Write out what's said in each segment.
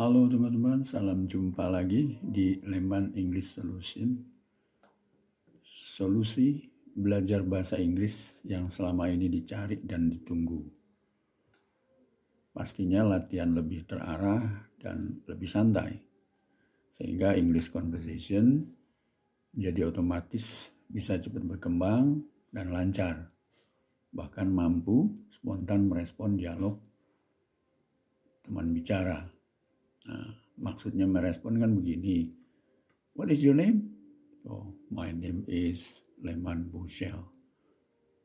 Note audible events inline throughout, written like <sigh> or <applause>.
Halo teman-teman, salam jumpa lagi di Leman English Solution. Solusi belajar bahasa Inggris yang selama ini dicari dan ditunggu. Pastinya latihan lebih terarah dan lebih santai. Sehingga English Conversation jadi otomatis bisa cepat berkembang dan lancar. Bahkan mampu spontan merespon dialog teman bicara Nah, maksudnya merespon kan begini. What is your name? Oh, my name is Leman Bushel.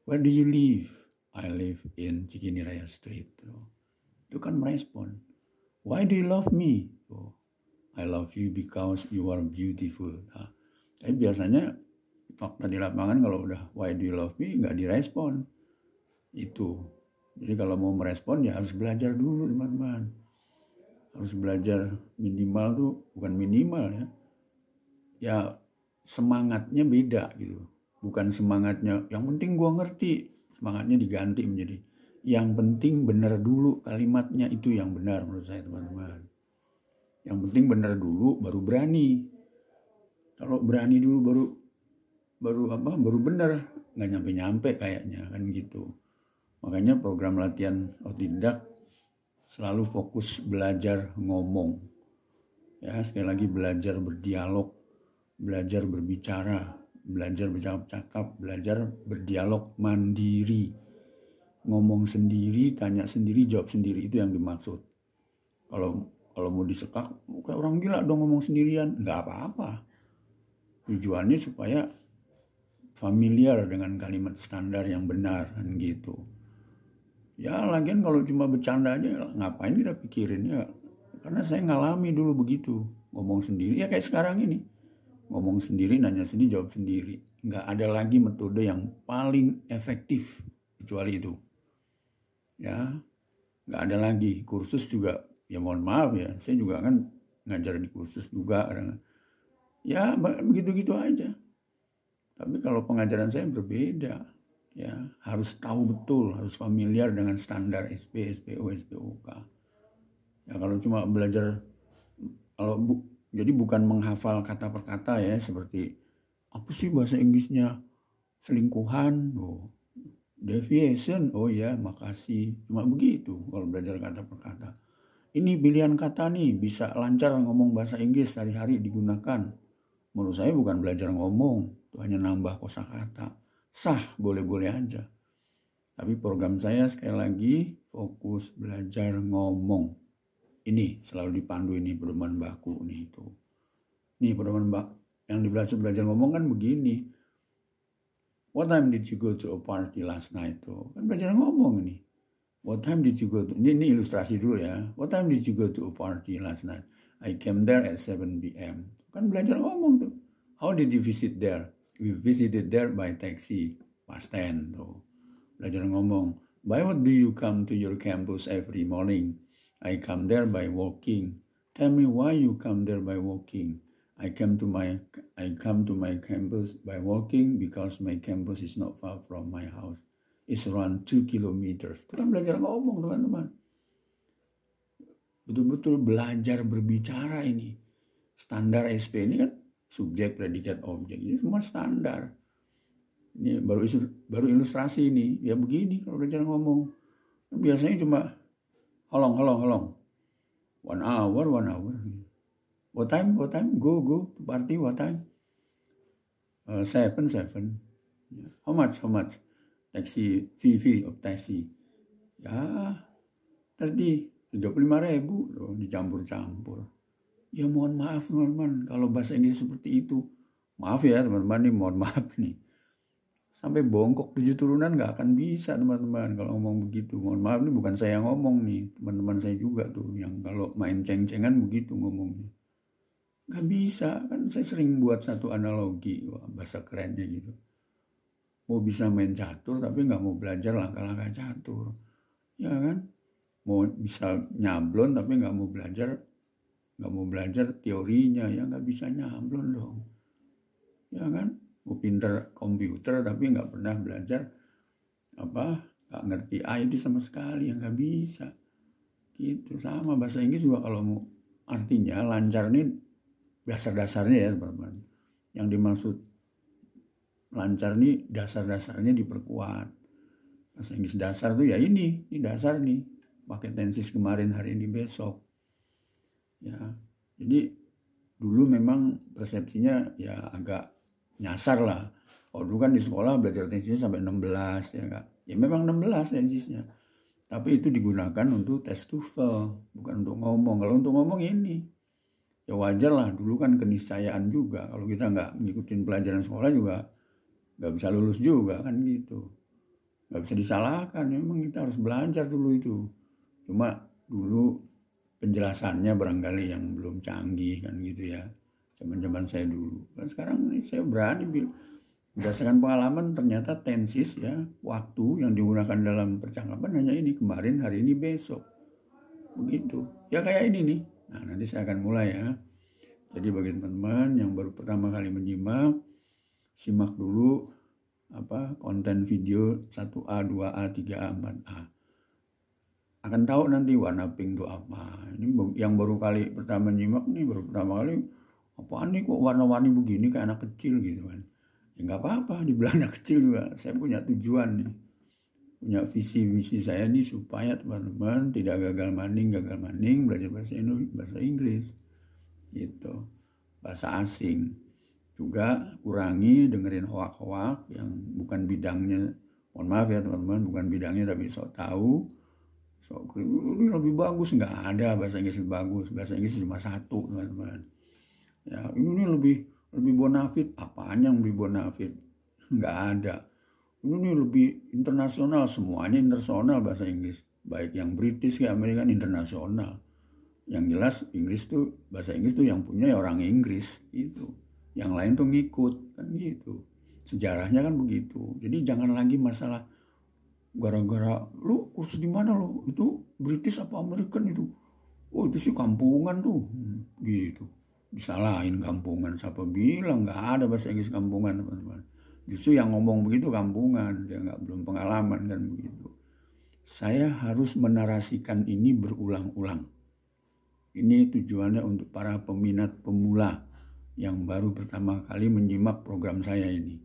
Where do you live? I live in Cikini Raya Street. Oh, itu kan merespon. Why do you love me? Oh, I love you because you are beautiful. Nah, tapi biasanya fakta di lapangan kalau udah why do you love me nggak direspon. Itu. Jadi kalau mau merespon ya harus belajar dulu teman-teman harus belajar minimal tuh bukan minimal ya ya semangatnya beda gitu bukan semangatnya yang penting gua ngerti semangatnya diganti menjadi yang penting benar dulu kalimatnya itu yang benar menurut saya teman-teman yang penting benar dulu baru berani kalau berani dulu baru baru apa baru benar nggak nyampe nyampe kayaknya kan gitu makanya program latihan otodidak selalu fokus belajar ngomong. Ya, sekali lagi belajar berdialog, belajar berbicara, belajar bercakap-cakap, belajar berdialog mandiri. Ngomong sendiri, tanya sendiri, jawab sendiri itu yang dimaksud. Kalau kalau mau disekak, kayak orang gila dong ngomong sendirian, nggak apa-apa. Tujuannya supaya familiar dengan kalimat standar yang benar kan gitu ya lagian kalau cuma bercanda aja ngapain kita pikirin ya karena saya ngalami dulu begitu ngomong sendiri ya kayak sekarang ini ngomong sendiri nanya sendiri jawab sendiri nggak ada lagi metode yang paling efektif kecuali itu ya nggak ada lagi kursus juga ya mohon maaf ya saya juga kan ngajar di kursus juga ya begitu-gitu aja tapi kalau pengajaran saya berbeda ya harus tahu betul harus familiar dengan standar SP SPO SPOK ya kalau cuma belajar kalau bu, jadi bukan menghafal kata per kata ya seperti apa sih bahasa Inggrisnya selingkuhan oh deviation oh ya makasih cuma begitu kalau belajar kata per kata ini pilihan kata nih bisa lancar ngomong bahasa Inggris sehari-hari digunakan menurut saya bukan belajar ngomong itu hanya nambah kosakata sah boleh-boleh aja. Tapi program saya sekali lagi fokus belajar ngomong. Ini selalu dipandu ini pedoman baku nih itu. Nih pedoman bak yang dibelajar belajar ngomong kan begini. What time did you go to a party last night tuh? Kan belajar ngomong ini. What time did you go to? Ini, ini ilustrasi dulu ya. What time did you go to a party last night? I came there at 7 p.m. Kan belajar ngomong tuh. How did you visit there? we visited there by taxi, past 10 tuh. Belajar ngomong, by what do you come to your campus every morning? I come there by walking. Tell me why you come there by walking. I come to my I come to my campus by walking because my campus is not far from my house. It's around 2 kilometers. Itu kan belajar ngomong, teman-teman. Betul-betul belajar berbicara ini. Standar SP ini kan subjek, predikat, objek. Ini semua standar. Ini baru isu, baru ilustrasi ini. Ya begini kalau belajar ngomong. Biasanya cuma holong, holong, holong. One hour, one hour. What time, what time, go, go. Party, what time? Uh, seven, seven. How much, how much? Taxi, fee, fee of taxi. Ya, tadi 35 ribu oh, dicampur-campur. Ya mohon maaf teman-teman kalau bahasa ini seperti itu. Maaf ya teman-teman nih mohon maaf nih. Sampai bongkok tujuh turunan nggak akan bisa teman-teman kalau ngomong begitu. Mohon maaf nih bukan saya yang ngomong nih. Teman-teman saya juga tuh yang kalau main ceng-cengan begitu ngomongnya. Nggak bisa kan saya sering buat satu analogi Wah, bahasa kerennya gitu. Mau bisa main catur tapi nggak mau belajar langkah-langkah catur. Ya kan? Mau bisa nyablon tapi nggak mau belajar nggak mau belajar teorinya ya nggak bisa nyamplon dong ya kan mau pinter komputer tapi nggak pernah belajar apa nggak ngerti ini sama sekali yang nggak bisa gitu sama bahasa Inggris juga kalau mau artinya lancar nih dasar-dasarnya ya teman-teman yang dimaksud lancar nih dasar-dasarnya diperkuat bahasa Inggris dasar tuh ya ini ini dasar nih pakai tensis kemarin hari ini besok ya jadi dulu memang persepsinya ya agak nyasar lah Oh dulu kan di sekolah belajar tensinya sampai 16 ya enggak ya memang 16 tensinya tapi itu digunakan untuk tes TOEFL bukan untuk ngomong kalau untuk ngomong ini ya wajar lah dulu kan keniscayaan juga kalau kita nggak ngikutin pelajaran sekolah juga nggak bisa lulus juga kan gitu nggak bisa disalahkan memang kita harus belajar dulu itu cuma dulu penjelasannya barangkali yang belum canggih kan gitu ya zaman-zaman saya dulu kan sekarang ini saya berani bilang berdasarkan pengalaman ternyata tensis ya waktu yang digunakan dalam percakapan hanya ini kemarin hari ini besok begitu ya kayak ini nih nah nanti saya akan mulai ya jadi bagi teman-teman yang baru pertama kali menyimak simak dulu apa konten video 1A, 2A, 3A, 4A akan tahu nanti warna pink itu apa. Ini yang baru kali pertama nyimak nih, baru pertama kali, apaan nih kok warna-warni begini kayak anak kecil gitu kan. Ya nggak apa-apa, di Belanda kecil juga. Saya punya tujuan nih. Punya visi misi saya nih supaya teman-teman tidak gagal maning, gagal maning, belajar bahasa Indonesia, bahasa Inggris. Gitu. Bahasa asing. Juga kurangi dengerin hoak-hoak yang bukan bidangnya. Mohon maaf ya teman-teman, bukan bidangnya tapi sok tahu So, ini lebih bagus nggak ada bahasa Inggris lebih bagus bahasa Inggris cuma satu teman-teman ya ini, lebih lebih bonafit apaan yang lebih bonafit nggak ada ini, lebih internasional semuanya internasional bahasa Inggris baik yang British kayak Amerika kan internasional yang jelas Inggris tuh bahasa Inggris tuh yang punya ya orang Inggris itu yang lain tuh ngikut kan gitu sejarahnya kan begitu jadi jangan lagi masalah gara-gara lu kursus di mana lo itu British apa American itu oh itu sih kampungan tuh hmm, gitu disalahin kampungan siapa bilang nggak ada bahasa Inggris kampungan teman-teman justru yang ngomong begitu kampungan dia nggak belum pengalaman kan begitu saya harus menarasikan ini berulang-ulang ini tujuannya untuk para peminat pemula yang baru pertama kali menyimak program saya ini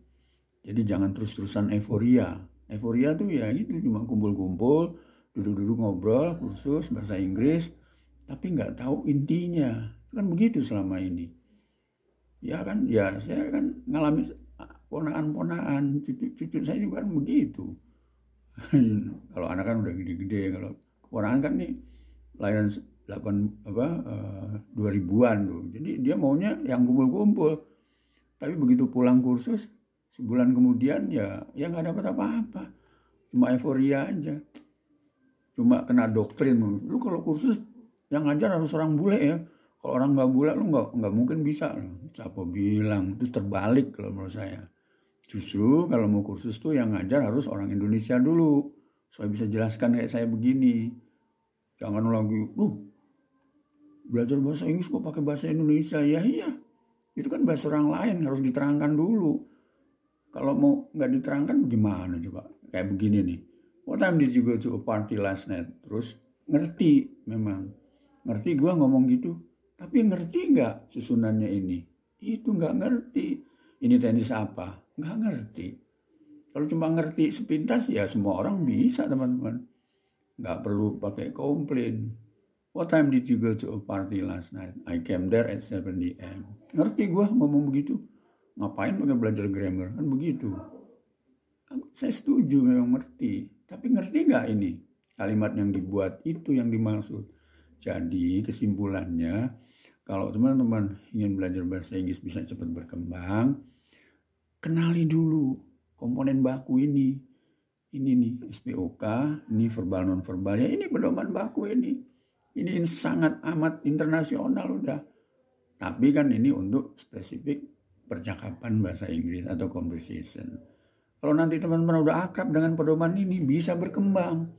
jadi jangan terus-terusan euforia euforia tuh ya itu cuma kumpul-kumpul duduk-duduk ngobrol kursus bahasa Inggris tapi nggak tahu intinya kan begitu selama ini ya kan ya saya kan ngalami ponaan-ponaan cucu-cucu saya juga kan begitu <laughs> kalau anak kan udah gede-gede kalau keponaan kan nih layanan 8 apa eh, dua ribuan tuh jadi dia maunya yang kumpul-kumpul tapi begitu pulang kursus Sebulan kemudian ya ya nggak dapat apa-apa. Cuma euforia aja. Cuma kena doktrin. Lu kalau kursus yang ngajar harus orang bule ya. Kalau orang nggak bule lu nggak nggak mungkin bisa. Siapa bilang? Itu terbalik kalau menurut saya. Justru kalau mau kursus tuh yang ngajar harus orang Indonesia dulu. Saya bisa jelaskan kayak saya begini. Jangan lagi, lu belajar bahasa Inggris kok pakai bahasa Indonesia. Ya iya, itu kan bahasa orang lain harus diterangkan dulu. Kalau mau nggak diterangkan gimana coba? Kayak begini nih. What time did you go to a party last night? Terus ngerti memang. Ngerti gue ngomong gitu. Tapi ngerti nggak susunannya ini? Itu nggak ngerti. Ini tenis apa? Nggak ngerti. Kalau cuma ngerti sepintas ya semua orang bisa teman-teman. Nggak perlu pakai komplain. What time did you go to a party last night? I came there at 7 a.m. Ngerti gue ngomong begitu. Ngapain pakai belajar grammar? Kan begitu. Kan saya setuju memang ngerti. Tapi ngerti nggak ini? Kalimat yang dibuat itu yang dimaksud. Jadi kesimpulannya, kalau teman-teman ingin belajar bahasa Inggris bisa cepat berkembang, kenali dulu komponen baku ini. Ini nih SPOK, ini verbal non verbal ya ini pedoman baku ini. Ini sangat amat internasional udah. Tapi kan ini untuk spesifik percakapan bahasa Inggris atau conversation. Kalau nanti teman-teman udah akrab dengan pedoman ini bisa berkembang.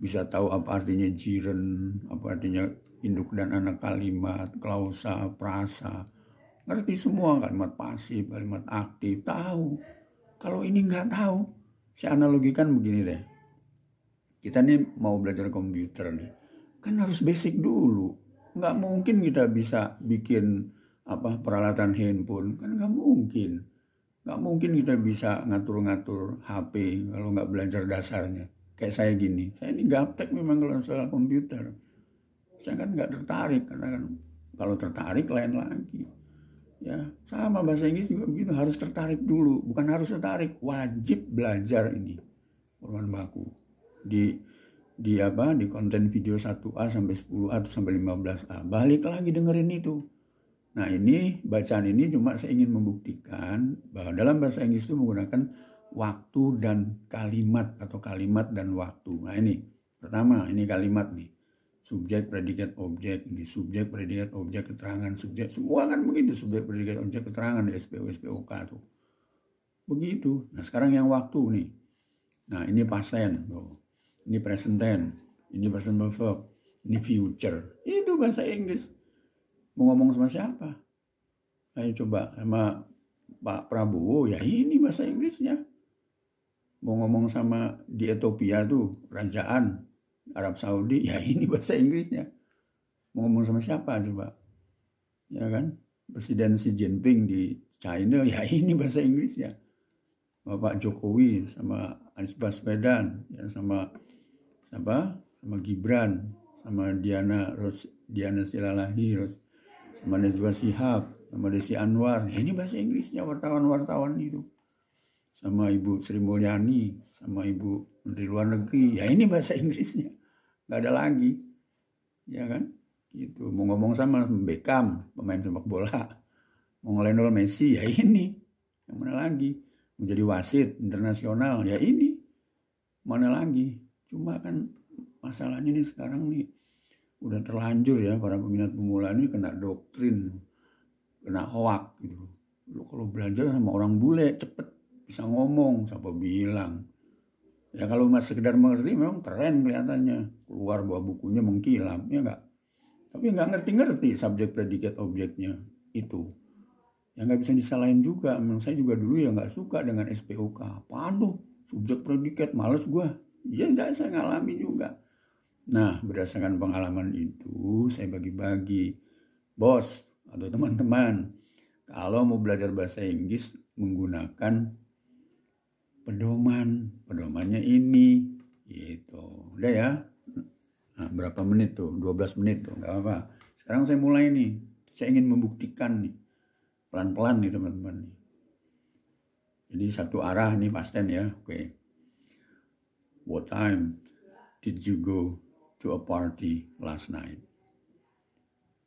Bisa tahu apa artinya jiren, apa artinya induk dan anak kalimat, klausa, prasa. Ngerti semua kalimat pasif, kalimat aktif, tahu. Kalau ini nggak tahu, saya analogikan begini deh. Kita nih mau belajar komputer nih, kan harus basic dulu. Nggak mungkin kita bisa bikin apa peralatan handphone kan nggak mungkin nggak mungkin kita bisa ngatur-ngatur HP kalau nggak belajar dasarnya kayak saya gini saya ini gaptek memang kalau soal komputer saya kan nggak tertarik karena kan kalau tertarik lain lagi ya sama bahasa Inggris juga begitu harus tertarik dulu bukan harus tertarik wajib belajar ini Urban Baku di di apa di konten video 1A sampai 10A atau sampai 15A balik lagi dengerin itu Nah ini bacaan ini cuma saya ingin membuktikan bahwa dalam bahasa Inggris itu menggunakan waktu dan kalimat atau kalimat dan waktu. Nah ini pertama ini kalimat nih subjek predikat objek ini subjek predikat objek keterangan subjek semua kan begitu subjek predikat objek keterangan SPO SPOK tuh begitu. Nah sekarang yang waktu nih. Nah ini pasien tuh. Ini present tense, ini present perfect, ini future. Itu bahasa Inggris mau ngomong sama siapa? Ayo coba sama Pak Prabowo, ya ini bahasa Inggrisnya. Mau ngomong sama di Ethiopia tuh, kerajaan Arab Saudi, ya ini bahasa Inggrisnya. Mau ngomong sama siapa coba? Ya kan? Presiden Xi Jinping di China, ya ini bahasa Inggrisnya. Bapak Jokowi sama Anies Baswedan, ya sama apa? Sama Gibran, sama Diana Ros Diana Silalahi, Ros sama Najwa Sihab, sama Desi Anwar. ini bahasa Inggrisnya wartawan-wartawan itu. Sama Ibu Sri Mulyani, sama Ibu Menteri Luar Negeri. Ya ini bahasa Inggrisnya. Gak ada lagi. Ya kan? Gitu. Mau ngomong sama Beckham, pemain sepak bola. Mau ngelenol Messi, ya ini. Yang mana lagi? Menjadi wasit internasional, ya ini. Mana lagi? Cuma kan masalahnya ini sekarang nih udah terlanjur ya para peminat pemula ini kena doktrin, kena hoak gitu. Lu kalau belajar sama orang bule cepet bisa ngomong, siapa bilang. Ya kalau mas sekedar mengerti memang keren kelihatannya. Keluar bawa bukunya mengkilap, ya enggak? Tapi nggak ngerti-ngerti subjek predikat objeknya itu. Ya nggak bisa disalahin juga. Memang saya juga dulu ya nggak suka dengan SPOK. Apaan tuh? Subjek predikat, males gua. Ya enggak, saya ngalami juga. Nah, berdasarkan pengalaman itu, saya bagi-bagi bos atau teman-teman, kalau mau belajar bahasa Inggris menggunakan pedoman, pedomannya ini, gitu. Udah ya, nah, berapa menit tuh? 12 menit tuh, nggak apa-apa. Sekarang saya mulai nih, saya ingin membuktikan nih, pelan-pelan nih teman-teman. Jadi satu arah nih pasten ya, oke. Okay. What time did you go to a party last night?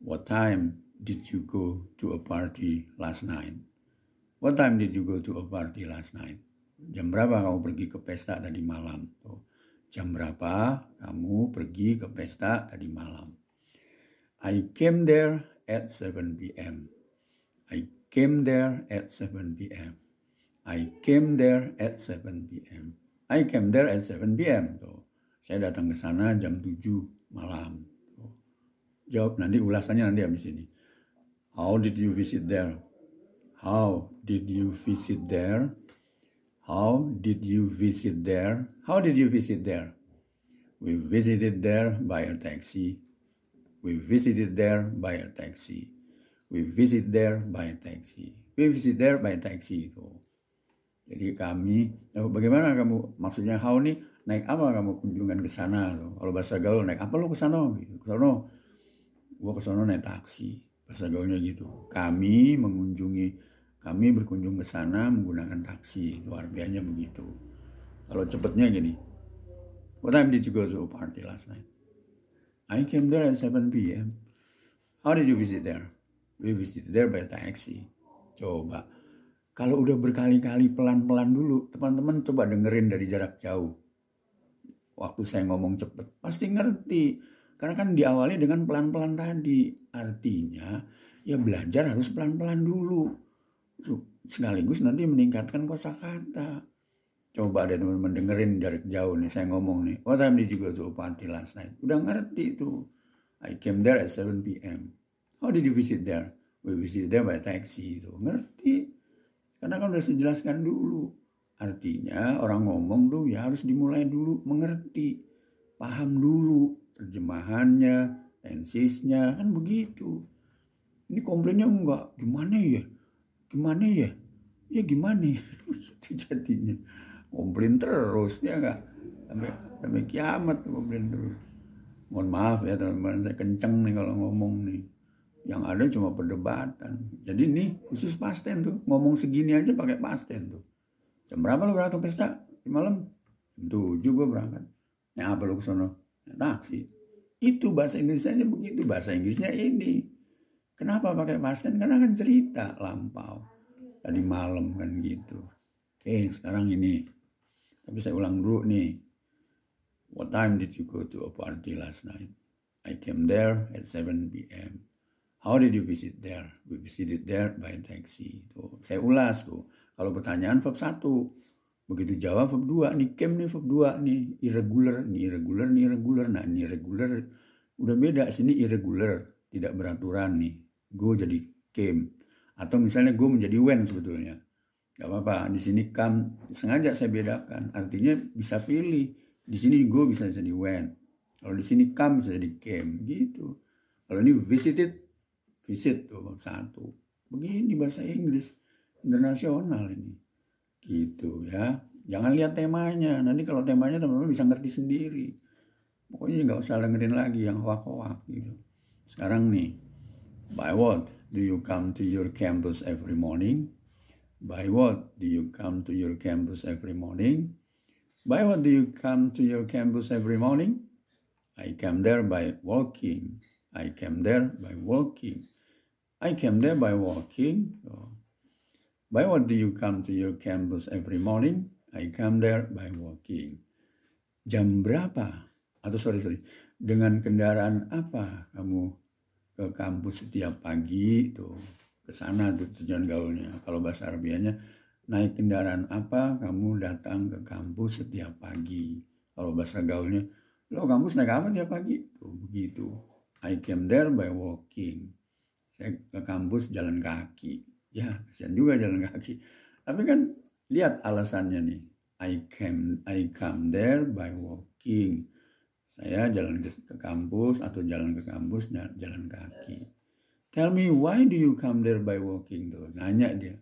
What time did you go to a party last night? What time did you go to a party last night? Jam berapa kamu pergi ke pesta tadi malam? Tuh. Jam berapa kamu pergi ke pesta tadi malam? I came there at 7 p.m. I came there at 7 p.m. I came there at 7 p.m. I came there at 7 p.m. Tuh. Saya datang ke sana jam 7 malam. Jawab nanti ulasannya nanti habis ini. How did you visit there? How did you visit there? How did you visit there? How did you visit there? We visited there by a taxi. We visited there by a taxi. We visit there by a taxi. We visit there by a taxi itu. Jadi kami, oh, bagaimana kamu maksudnya how nih? naik apa kamu kunjungan ke sana lo kalau bahasa gaul naik apa lo ke sana gitu ke sana gua ke sana naik taksi bahasa gaulnya gitu kami mengunjungi kami berkunjung ke sana menggunakan taksi luar biasa begitu kalau cepetnya gini what time did you go to a party last night I came there at 7 p.m. How did you visit there? We visited there by taxi. Coba. Kalau udah berkali-kali pelan-pelan dulu, teman-teman coba dengerin dari jarak jauh waktu saya ngomong cepat pasti ngerti karena kan diawali dengan pelan-pelan tadi artinya ya belajar harus pelan-pelan dulu sekaligus nanti meningkatkan kosakata coba ada teman-teman dengerin dari jauh nih saya ngomong nih what time did you go to party last night udah ngerti tuh I came there at 7 p.m. how did you visit there we visited there by taxi tuh ngerti karena kan udah saya dulu Artinya orang ngomong tuh ya harus dimulai dulu mengerti, paham dulu terjemahannya, tensisnya kan begitu. Ini komplainnya enggak, gimana ya? Gimana ya? Ya gimana? Begitu ya? <laughs> jadinya. Komplain terus ya enggak? Sampai, sampai kiamat komplain terus. Mohon maaf ya teman-teman, saya kenceng nih kalau ngomong nih. Yang ada cuma perdebatan. Jadi ini khusus pasten tuh, ngomong segini aja pakai pasten tuh. Jam berapa lo berangkat ke pesta? Malam? Jam tujuh gue berangkat. Ya apa lo kesana? Ya, taksi. Itu bahasa Indonesia begitu. Bahasa Inggrisnya ini. Kenapa pakai pasien? Karena kan cerita lampau. Tadi malam kan gitu. Oke sekarang ini. Tapi saya ulang dulu nih. What time did you go to a party last night? I came there at 7 p.m. How did you visit there? We visited there by taxi. Tuh, saya ulas tuh. Kalau pertanyaan verb 1. Begitu jawab verb 2. Nih kem nih verb 2 nih irregular, nih irregular, nih irregular. Nah, nih irregular udah beda sini irregular, tidak beraturan nih. Go jadi came atau misalnya go menjadi when sebetulnya. Gak apa-apa, di sini come sengaja saya bedakan. Artinya bisa pilih. Di sini go bisa jadi when. Kalau di sini come bisa jadi came gitu. Kalau ini visited visit tuh satu. Begini bahasa Inggris internasional ini gitu ya jangan lihat temanya nanti kalau temanya teman-teman bisa ngerti sendiri pokoknya nggak usah dengerin lagi yang hoak-hoak gitu sekarang nih by what do you come to your campus every morning by what do you come to your campus every morning by what do you come to your campus every morning I came there by walking I came there by walking I came there by walking oh. By what do you come to your campus every morning? I come there by walking. Jam berapa? Atau sorry, sorry. Dengan kendaraan apa kamu ke kampus setiap pagi tuh ke sana tuh tujuan gaulnya. Kalau bahasa Arabianya naik kendaraan apa kamu datang ke kampus setiap pagi. Kalau bahasa gaulnya lo kampus naik apa tiap pagi tuh begitu. I came there by walking. Saya ke kampus jalan kaki. Ya, kasihan juga jalan kaki. Tapi kan lihat alasannya nih. I came I come there by walking. Saya jalan ke, ke kampus atau jalan ke kampus jalan kaki. Tell me why do you come there by walking tuh? Nanya dia.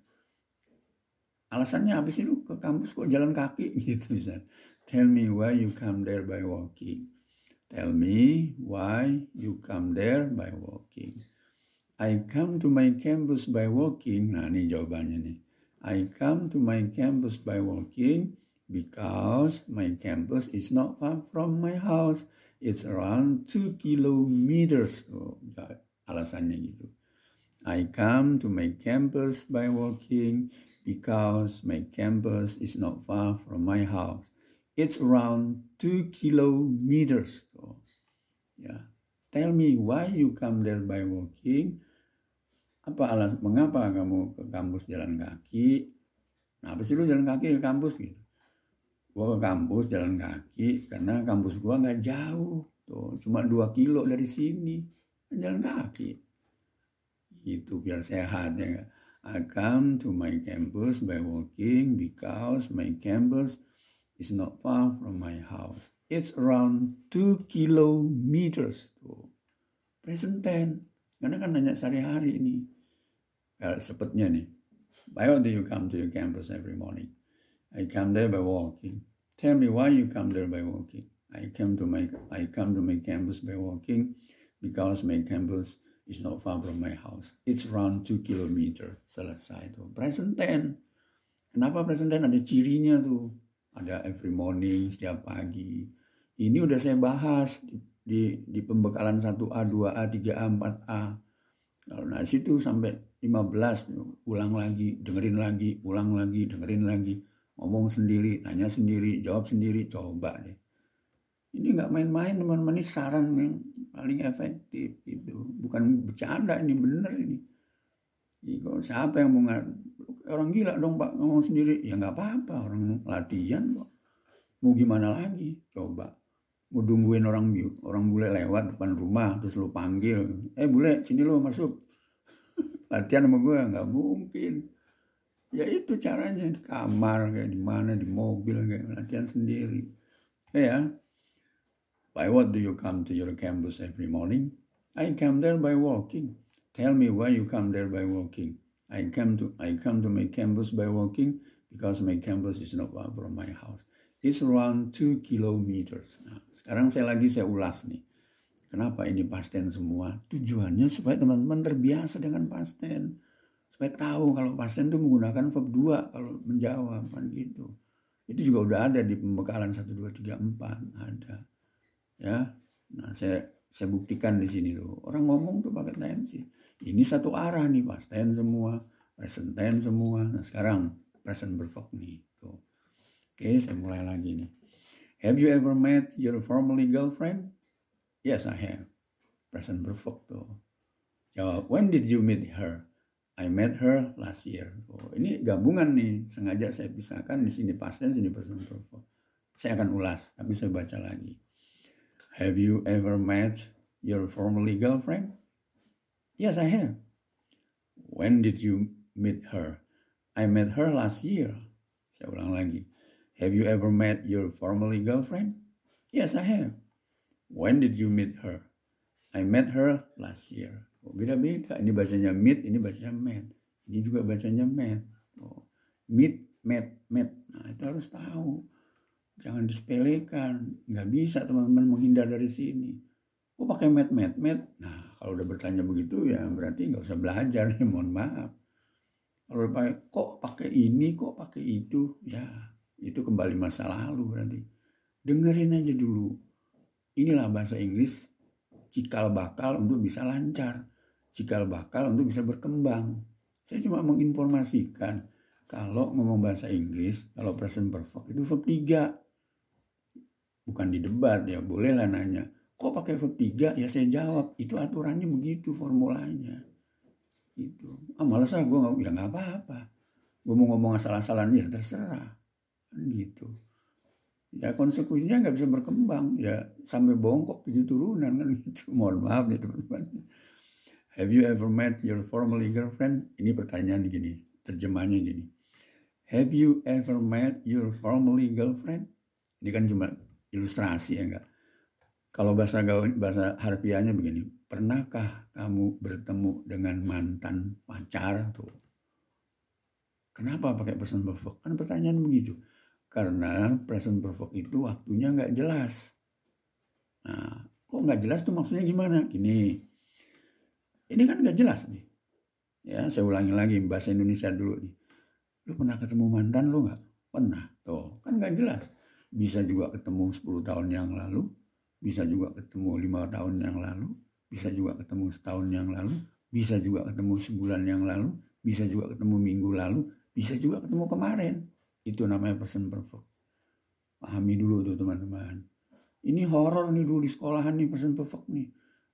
Alasannya habis itu ke kampus kok jalan kaki <laughs> gitu misalnya Tell me why you come there by walking. Tell me why you come there by walking. I come to my campus by walking. Nah, ini jawabannya nih. I come to my campus by walking because my campus is not far from my house. It's around 2 kilometers. Oh, alasannya gitu. I come to my campus by walking because my campus is not far from my house. It's around 2 kilometers. Oh, ya. Yeah. Tell me why you come there by walking apa alas mengapa kamu ke kampus jalan kaki nah apa sih lu jalan kaki ke kampus gitu gua ke kampus jalan kaki karena kampus gua nggak jauh tuh cuma dua kilo dari sini jalan kaki itu biar sehat ya I come to my campus by walking because my campus is not far from my house. It's around 2 kilometers. Tuh. Present tense. Karena kan nanya sehari-hari ini uh, eh, sepetnya nih. Why do you come to your campus every morning? I come there by walking. Tell me why you come there by walking. I come to my I come to my campus by walking because my campus is not far from my house. It's around 2 km. Selesai itu. Present tense. Kenapa present tense? Ada cirinya tuh. Ada every morning, setiap pagi. Ini udah saya bahas di, di, di pembekalan 1A, 2A, 3A, 4A. Kalau nah situ sampai 15 ulang lagi, dengerin lagi, ulang lagi, dengerin lagi, ngomong sendiri, tanya sendiri, jawab sendiri, coba deh. Ini nggak main-main teman-teman, ini saran yang paling efektif itu. Bukan bercanda, ini bener ini. Iko, siapa yang mau orang gila dong pak ngomong sendiri ya nggak apa-apa orang latihan kok mau gimana lagi coba mau tungguin orang orang bule lewat depan rumah terus lu panggil eh bule sini lu masuk latihan sama gue nggak mungkin ya itu caranya di kamar kayak di mana di mobil kayak latihan sendiri ya, ya by what do you come to your campus every morning I come there by walking tell me why you come there by walking I come to I come to my campus by walking because my campus is not far from my house it's around two kilometers nah, sekarang saya lagi saya ulas nih Kenapa ini pasten semua? Tujuannya supaya teman-teman terbiasa dengan pasten. Supaya tahu kalau pasten itu menggunakan verb 2 kalau menjawab kan gitu. Itu juga udah ada di pembekalan 1 2 3 4 ada. Ya. Nah, saya saya buktikan di sini loh. Orang ngomong tuh pakai tensi. Ini satu arah nih pasten semua, present tense semua. Nah, sekarang present perfect nih. Tuh. Oke, saya mulai lagi nih. Have you ever met your formerly girlfriend? Yes, I have. Present perfect tuh. Jawab, ya, when did you meet her? I met her last year. Oh, ini gabungan nih, sengaja saya pisahkan di sini past tense, di sini present perfect. Saya akan ulas, tapi saya baca lagi. Have you ever met your formerly girlfriend? Yes, I have. When did you meet her? I met her last year. Saya ulang lagi. Have you ever met your formerly girlfriend? Yes, I have. When did you meet her? I met her last year. Oh, beda-beda. Ini bacanya meet, ini bacanya met. Ini juga bacanya met. Oh, meet, met, met. Nah, itu harus tahu. Jangan disepelekan. Gak bisa teman-teman menghindar dari sini. Oh, pakai met, met, met. Nah, kalau udah bertanya begitu ya berarti nggak usah belajar. Ya, <laughs> mohon maaf. Kalau pakai kok pakai ini, kok pakai itu, ya itu kembali masa lalu berarti. Dengerin aja dulu Inilah bahasa Inggris cikal bakal untuk bisa lancar, cikal bakal untuk bisa berkembang. Saya cuma menginformasikan kalau ngomong bahasa Inggris, kalau present perfect itu verb 3. Bukan di debat ya, bolehlah nanya. Kok pakai verb 3? Ya saya jawab, itu aturannya begitu formulanya. Itu. Ah malas ah gue gak, ya gak apa-apa. Gue mau ngomong asal-asalan ya terserah. Kan gitu ya konsekuensinya nggak bisa berkembang ya sampai bongkok tujuh turunan kan gitu <laughs> mohon maaf nih teman-teman have you ever met your former girlfriend ini pertanyaan gini terjemahnya gini have you ever met your former girlfriend ini kan cuma ilustrasi ya enggak kalau bahasa gaul bahasa harfiahnya begini pernahkah kamu bertemu dengan mantan pacar tuh kenapa pakai pesan perfect kan pertanyaan begitu karena present perfect itu waktunya nggak jelas. Nah, kok nggak jelas tuh maksudnya gimana? Gini, ini kan nggak jelas nih. Ya, saya ulangi lagi bahasa Indonesia dulu nih. Lu pernah ketemu mantan lu nggak? Pernah. Tuh, kan nggak jelas. Bisa juga ketemu 10 tahun yang lalu, bisa juga ketemu lima tahun yang lalu, bisa juga ketemu setahun yang lalu, bisa juga ketemu sebulan yang lalu, bisa juga ketemu minggu lalu, bisa juga ketemu kemarin. Itu namanya person perfect. Pahami dulu tuh teman-teman. Ini horor nih dulu di sekolahan nih person perfect nih.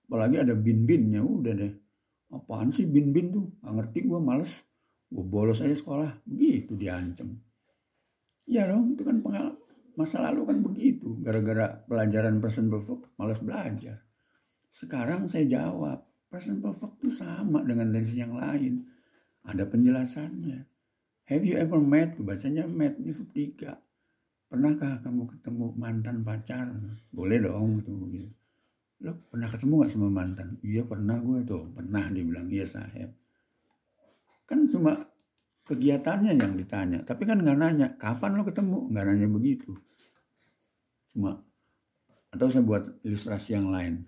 Apalagi ada bin-binnya udah deh. Apaan sih bin-bin tuh? nggak ngerti gue males. Gue bolos aja sekolah. Gitu diancam. Ya dong, itu kan pengalaman. Masa lalu kan begitu. Gara-gara pelajaran person perfect, males belajar. Sekarang saya jawab, person perfect itu sama dengan tensi yang lain. Ada penjelasannya. Have you ever met? Bahasanya met ini ketiga. Pernahkah kamu ketemu mantan pacar? Boleh dong ketemu gitu. Lo pernah ketemu gak sama mantan? Iya pernah gue tuh. Pernah dia bilang, iya sahib. Kan cuma kegiatannya yang ditanya. Tapi kan gak nanya, kapan lo ketemu? Gak nanya begitu. Cuma, atau saya buat ilustrasi yang lain.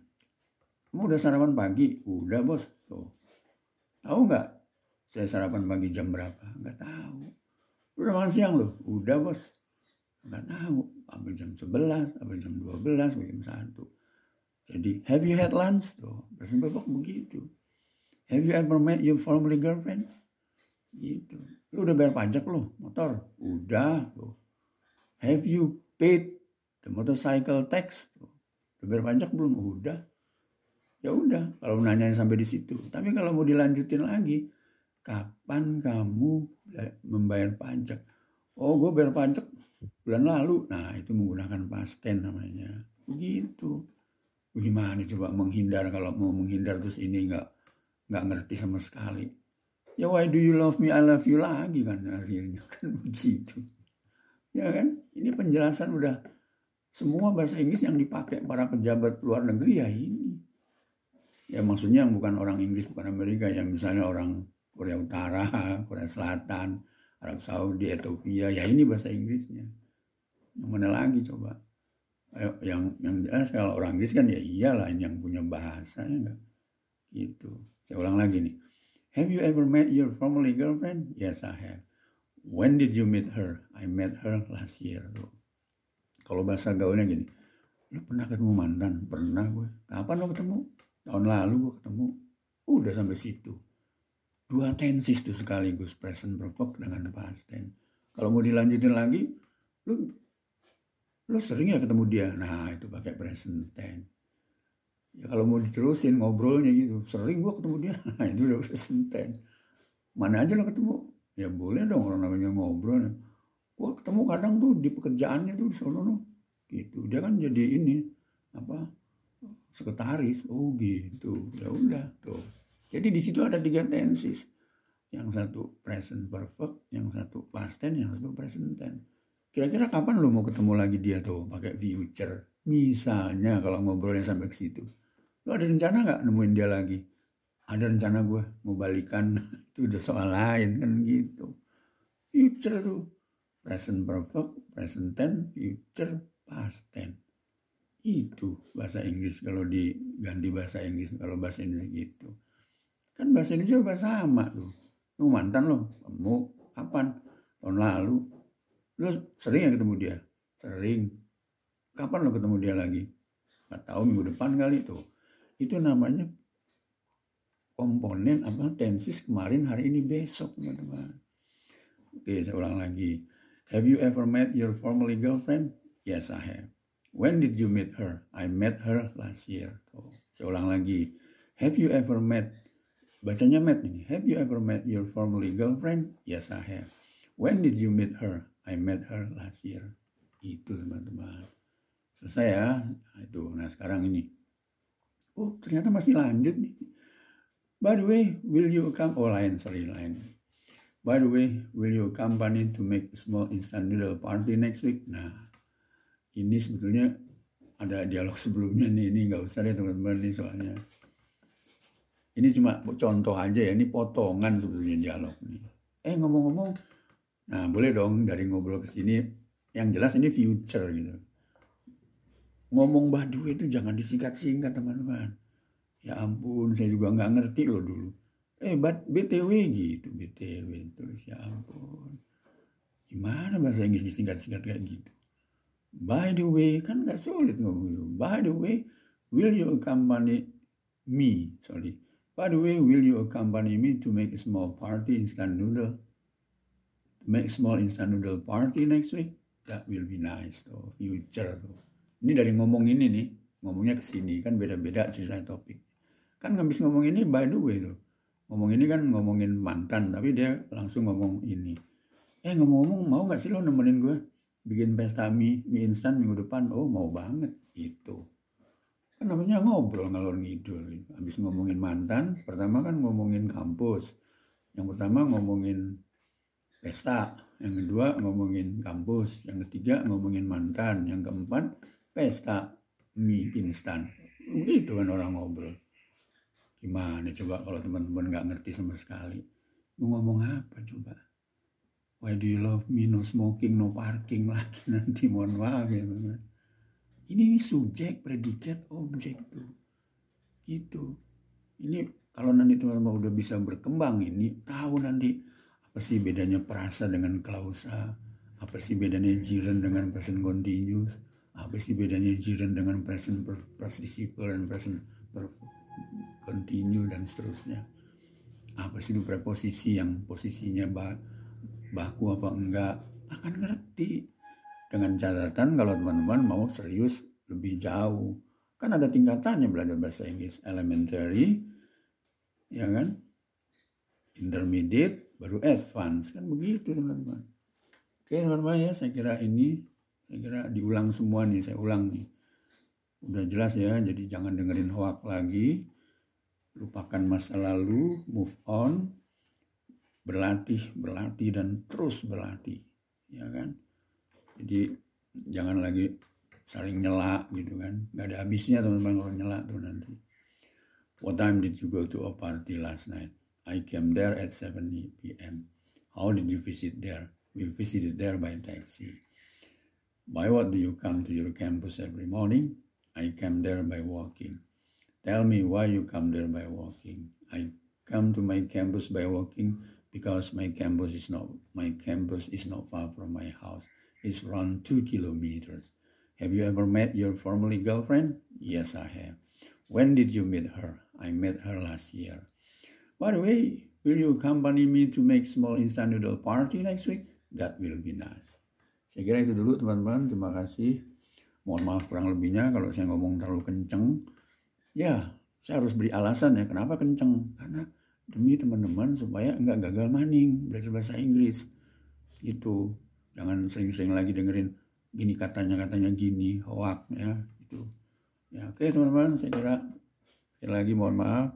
Kamu udah sarapan pagi? Udah bos. Tuh. Tahu nggak saya sarapan pagi jam berapa? Enggak tahu. Udah makan siang loh? Udah bos. Enggak tahu. Apa jam 11, apa jam 12, apa jam 1. Jadi, have you had lunch? Tuh, presiden bapak begitu. Have you ever met your former girlfriend? Gitu. Lu udah bayar pajak loh, motor? Udah. Tuh. Have you paid the motorcycle tax? Tuh. Udah bayar pajak belum? Udah. Ya udah, kalau nanya sampai di situ. Tapi kalau mau dilanjutin lagi, kapan kamu eh, membayar pajak? Oh, gue bayar pajak bulan lalu. Nah, itu menggunakan past tense namanya. Begitu. Gimana coba menghindar kalau mau menghindar terus ini nggak nggak ngerti sama sekali. Ya why do you love me? I love you lagi kan akhirnya <laughs> kan begitu. Ya kan? Ini penjelasan udah semua bahasa Inggris yang dipakai para pejabat luar negeri ya ini. Ya maksudnya yang bukan orang Inggris, bukan Amerika, yang misalnya orang Korea Utara, <laughs> Korea Selatan, Arab Saudi, Ethiopia, ya ini bahasa Inggrisnya. Yang mana lagi coba? Eh, yang yang jelas kalau orang Inggris kan ya iyalah yang punya bahasa ya enggak. Gitu. Saya ulang lagi nih. Have you ever met your formerly girlfriend? Yes, I have. When did you meet her? I met her last year. Kalau bahasa gaulnya gini, lu pernah ketemu mantan? Pernah gue. Kapan lo ketemu? Tahun lalu gue ketemu. Udah sampai situ. Dua tensis itu sekaligus present perfect dengan past tense. Kalau mau dilanjutin lagi, lu lu sering ya ketemu dia. Nah, itu pakai present tense. Ya kalau mau diterusin ngobrolnya gitu, sering gua ketemu dia. <laughs> Nah, itu udah present tense. Mana aja lo ketemu? Ya boleh dong orang namanya ngobrol. Gua ketemu kadang tuh di pekerjaannya tuh di sono gitu. Dia kan jadi ini apa? sekretaris. Oh gitu. Ya udah tuh. Jadi di situ ada tiga tenses. Yang satu present perfect, yang satu past tense, yang satu present tense. Kira-kira kapan lu mau ketemu lagi dia tuh pakai future? Misalnya kalau ngobrolnya sampai ke situ. Lu ada rencana nggak nemuin dia lagi? Ada rencana gue mau balikan <laughs> itu udah soal lain kan gitu. Future tuh present perfect, present tense, future, past tense. Itu bahasa Inggris kalau diganti bahasa Inggris kalau bahasa Indonesia gitu. Kan bahasa Indonesia juga sama tuh. Lu mantan lo, kamu kapan? Tahun lalu. Lu sering ya ketemu dia? Sering. Kapan lo ketemu dia lagi? nggak tahu minggu depan kali itu, Itu namanya komponen apa tensis kemarin hari ini besok teman-teman. Oke saya ulang lagi. Have you ever met your formerly girlfriend? Yes I have. When did you meet her? I met her last year. Tuh. Saya ulang lagi. Have you ever met Bacanya Matt ini. Have you ever met your formerly girlfriend? Yes, I have. When did you meet her? I met her last year. Itu teman-teman. Selesai ya. Itu. Nah sekarang ini. Oh ternyata masih lanjut nih. By the way, will you come? Oh lain, sorry lain. By the way, will you accompany to make a small instant noodle party next week? Nah, ini sebetulnya ada dialog <laughs> sebelumnya nih. Ini nggak usah deh teman-teman nih soalnya. Ini cuma contoh aja ya, ini potongan sebetulnya dialog nih. Eh ngomong-ngomong, nah boleh dong dari ngobrol ke sini, yang jelas ini future gitu. Ngomong Baduy itu jangan disingkat-singkat teman-teman. Ya ampun, saya juga nggak ngerti loh dulu. Eh, bat BTW gitu, BTW terus ya ampun. Gimana bahasa Inggris disingkat-singkat kayak gitu? By the way, kan nggak sulit ngomong itu. By the way, will you accompany me? Sorry. By the way, will you accompany me to make a small party instant noodle? To make small instant noodle party next week? That will be nice to future tuh. Ini dari ngomong ini nih, ngomongnya ke sini kan beda-beda cerita topik. Kan habis ngomong ini by the way loh. Ngomong ini kan ngomongin mantan, tapi dia langsung ngomong ini. Eh ngomong-ngomong mau gak sih lo nemenin gue bikin pesta mie, mie instan minggu depan? Oh mau banget gitu kan namanya ngobrol ngalor ngidul gitu. habis ngomongin mantan pertama kan ngomongin kampus yang pertama ngomongin pesta yang kedua ngomongin kampus yang ketiga ngomongin mantan yang keempat pesta mie instan begitu kan orang ngobrol gimana coba kalau teman-teman nggak ngerti sama sekali mau ngomong apa coba why do you love me no smoking no parking lagi nanti mohon maaf ya teman ini subjek predikat objek tuh Itu. ini kalau nanti teman-teman udah bisa berkembang ini tahu nanti apa sih bedanya perasa dengan klausa apa sih bedanya jiren dengan present continuous apa sih bedanya jiren dengan present participle dan present per continuous dan seterusnya apa sih itu preposisi yang posisinya baku apa enggak akan ngerti dengan catatan kalau teman-teman mau serius lebih jauh. Kan ada tingkatannya belajar bahasa Inggris. Elementary, ya kan? Intermediate, baru advance. Kan begitu teman-teman. Oke teman-teman ya, saya kira ini, saya kira diulang semua nih, saya ulang nih. Udah jelas ya, jadi jangan dengerin hoak lagi. Lupakan masa lalu, move on, berlatih, berlatih, dan terus berlatih. Ya kan? jadi jangan lagi saling nyela gitu kan nggak ada habisnya teman-teman kalau nyela tuh nanti what time did you go to a party last night I came there at 7 p.m how did you visit there we visited there by taxi by what do you come to your campus every morning I came there by walking tell me why you come there by walking I come to my campus by walking because my campus is not my campus is not far from my house is run two kilometers. Have you ever met your formerly girlfriend? Yes, I have. When did you meet her? I met her last year. By the way, will you accompany me to make small instant noodle party next week? That will be nice. Saya kira itu dulu teman-teman. Terima kasih. Mohon maaf kurang lebihnya kalau saya ngomong terlalu kenceng. Ya, saya harus beri alasan ya kenapa kenceng. Karena demi teman-teman supaya nggak gagal maning belajar bahasa Inggris. Itu jangan sering-sering lagi dengerin gini katanya katanya gini hoak ya itu ya oke teman-teman saya kira sekali lagi mohon maaf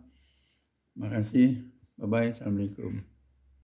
terima kasih bye bye assalamualaikum